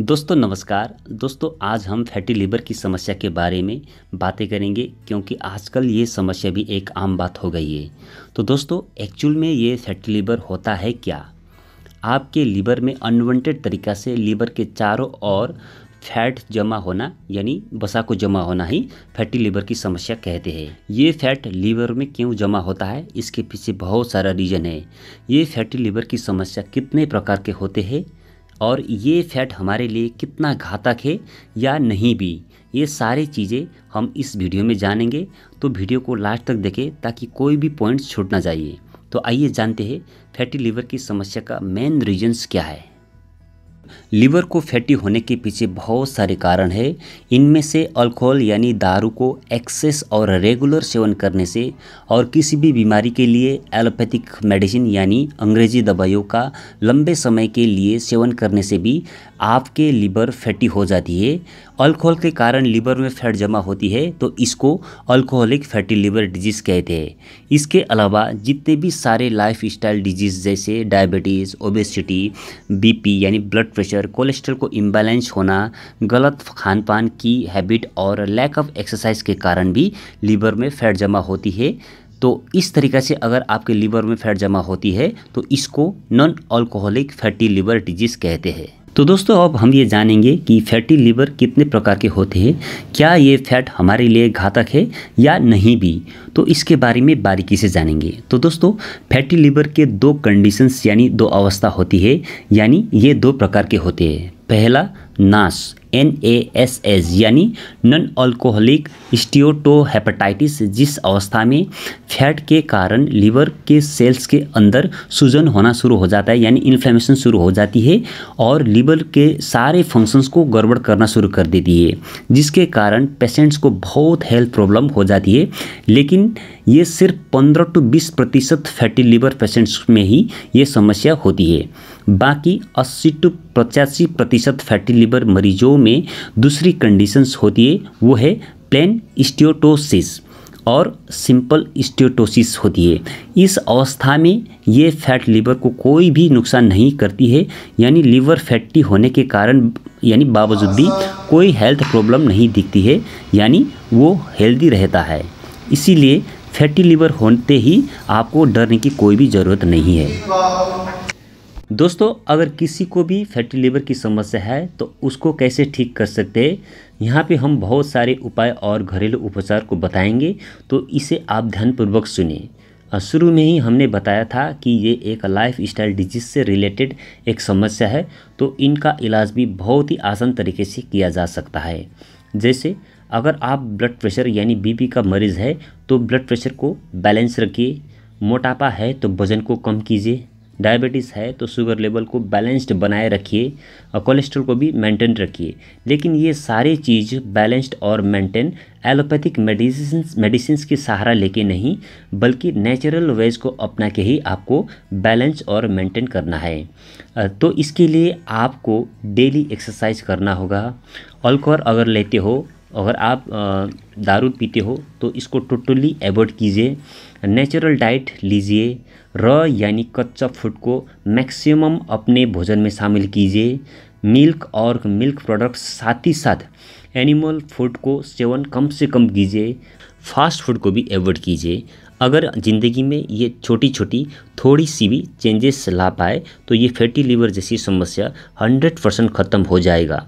दोस्तों नमस्कार दोस्तों आज हम फैटी लीवर की समस्या के बारे में बातें करेंगे क्योंकि आजकल ये समस्या भी एक आम बात हो गई है तो दोस्तों एक्चुअल में ये फैटी लीवर होता है क्या आपके लीवर में अनवांटेड तरीका से लीवर के चारों ओर फैट जमा होना यानी बसा को जमा होना ही फैटी लीवर की समस्या कहते हैं ये फैट लीवर में क्यों जमा होता है इसके पीछे बहुत सारा रीज़न है ये फैटी लीवर की समस्या कितने प्रकार के होते हैं और ये फैट हमारे लिए कितना घातक है या नहीं भी ये सारी चीज़ें हम इस वीडियो में जानेंगे तो वीडियो को लास्ट तक देखें ताकि कोई भी पॉइंट्स ना चाहिए तो आइए जानते हैं फैटी लीवर की समस्या का मेन रीजन्स क्या है लीवर को फैटी होने के पीछे बहुत सारे कारण है इनमें से अल्कोहल यानी दारू को एक्सेस और रेगुलर सेवन करने से और किसी भी बीमारी के लिए एलोपैथिक मेडिसिन यानी अंग्रेजी दवाइयों का लंबे समय के लिए सेवन करने से भी आपके लीवर फैटी हो जाती है अल्कोहल के कारण लीवर में फैट जमा होती है तो इसको अल्कोहलिक फैटी लीवर डिजीज़ कहते हैं इसके अलावा जितने भी सारे लाइफ स्टाइल डिजीज़ जैसे डायबिटीज़ ओबेसिटी बी यानी ब्लड प्रेशर कोलेस्ट्रॉल को इम्बैलेंस होना गलत खान पान की हैबिट और लैक ऑफ एक्सरसाइज के कारण भी लीवर में फैट जमा होती है तो इस तरीके से अगर आपके लीवर में फैट जमा होती है तो इसको non alcoholic fatty liver disease कहते हैं तो दोस्तों अब हम ये जानेंगे कि फैटी लीवर कितने प्रकार के होते हैं क्या ये फैट हमारे लिए घातक है या नहीं भी तो इसके बारे में बारीकी से जानेंगे तो दोस्तों फैटी लीवर के दो कंडीशंस यानी दो अवस्था होती है यानी ये दो प्रकार के होते हैं पहला NASH N A S S यानी नॉन अल्कोहलिक स्टियोटोहेपेटाइटिस जिस अवस्था में फैट के कारण लीवर के सेल्स के अंदर सूजन होना शुरू हो जाता है यानी इन्फ्लेमेशन शुरू हो जाती है और लीवर के सारे फंक्शंस को गड़बड़ करना शुरू कर देती है जिसके कारण पेशेंट्स को बहुत हेल्थ प्रॉब्लम हो जाती है लेकिन ये सिर्फ पंद्रह टू बीस प्रतिशत फैटी लीवर पेशेंट्स में ही ये समस्या होती है बाकी 80 टू पचासी प्रतिशत फैटी लिवर मरीजों में दूसरी कंडीशंस होती है वो है प्लेन स्टियोटोसिस और सिंपल स्टियोटोसिस होती है इस अवस्था में ये फैट लीवर को कोई भी नुकसान नहीं करती है यानी लीवर फैटी होने के कारण यानी बावजूद भी कोई हेल्थ प्रॉब्लम नहीं दिखती है यानी वो हेल्दी रहता है इसीलिए फैटी लीवर होते ही आपको डरने की कोई भी ज़रूरत नहीं है दोस्तों अगर किसी को भी फैटी लीवर की समस्या है तो उसको कैसे ठीक कर सकते हैं यहाँ पे हम बहुत सारे उपाय और घरेलू उपचार को बताएंगे तो इसे आप ध्यानपूर्वक सुनिए शुरू में ही हमने बताया था कि ये एक लाइफ स्टाइल डिजीज से रिलेटेड एक समस्या है तो इनका इलाज भी बहुत ही आसान तरीके से किया जा सकता है जैसे अगर आप ब्लड प्रेशर यानी बीपी का मरीज़ है तो ब्लड प्रेशर को बैलेंस रखिए मोटापा है तो वज़न को कम कीजिए डायबिटीज़ है तो शुगर लेवल को बैलेंस्ड बनाए रखिए और कोलेस्ट्रॉल को भी मेंटेन रखिए लेकिन ये सारी चीज़ बैलेंस्ड और मेंटेन एलोपैथिक मेडिसिन मेडिसिन के सहारा लेके नहीं बल्कि नेचुरल वेज को अपना के ही आपको बैलेंस और मेंटेन करना है तो इसके लिए आपको डेली एक्सरसाइज करना होगा अल्कोहल अगर लेते हो अगर आप दारू पीते हो तो इसको टोटली एवॉइड कीजिए नेचुरल डाइट लीजिए र यानी कच्चा फूड को मैक्सिमम अपने भोजन में शामिल कीजिए मिल्क और मिल्क प्रोडक्ट्स साथ ही साथ एनिमल फूड को सेवन कम से कम कीजिए फास्ट फूड को भी एवॉइड कीजिए अगर ज़िंदगी में ये छोटी छोटी थोड़ी सी भी चेंजेस ला पाए तो ये फैटी लीवर जैसी समस्या 100 परसेंट ख़त्म हो जाएगा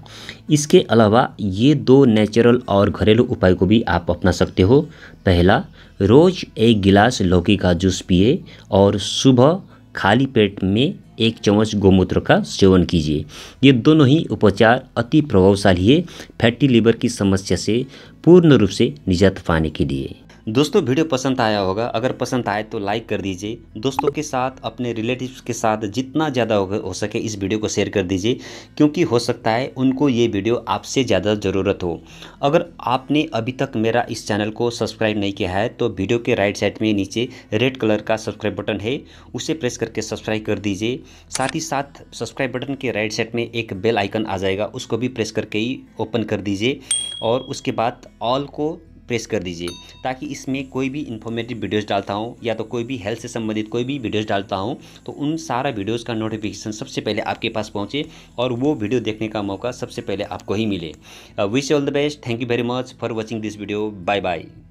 इसके अलावा ये दो नेचुरल और घरेलू उपाय को भी आप अपना सकते हो पहला रोज़ एक गिलास लौकी का जूस पिए और सुबह खाली पेट में एक चम्मच गोमूत्र का सेवन कीजिए ये दोनों ही उपचार अति प्रभावशाली है फैटी लीवर की समस्या से पूर्ण रूप से निजात पाने के लिए दोस्तों वीडियो पसंद आया होगा अगर पसंद आए तो लाइक कर दीजिए दोस्तों के साथ अपने रिलेटिव्स के साथ जितना ज़्यादा हो सके इस वीडियो को शेयर कर दीजिए क्योंकि हो सकता है उनको ये वीडियो आपसे ज़्यादा ज़रूरत हो अगर आपने अभी तक मेरा इस चैनल को सब्सक्राइब नहीं किया है तो वीडियो के राइट साइड में नीचे रेड कलर का सब्सक्राइब बटन है उसे प्रेस करके सब्सक्राइब कर दीजिए साथ ही साथ सब्सक्राइब बटन के राइट साइड में एक बेल आइकन आ जाएगा उसको भी प्रेस करके ही ओपन कर दीजिए और उसके बाद ऑल को प्रेस कर दीजिए ताकि इसमें कोई भी इन्फॉर्मेटिव वीडियोस डालता हूँ या तो कोई भी हेल्थ से संबंधित कोई भी वीडियोस डालता हूँ तो उन सारा वीडियोस का नोटिफिकेशन सबसे पहले आपके पास पहुँचे और वो वीडियो देखने का मौका सबसे पहले आपको ही मिले wish all the best thank you very much for watching this video bye bye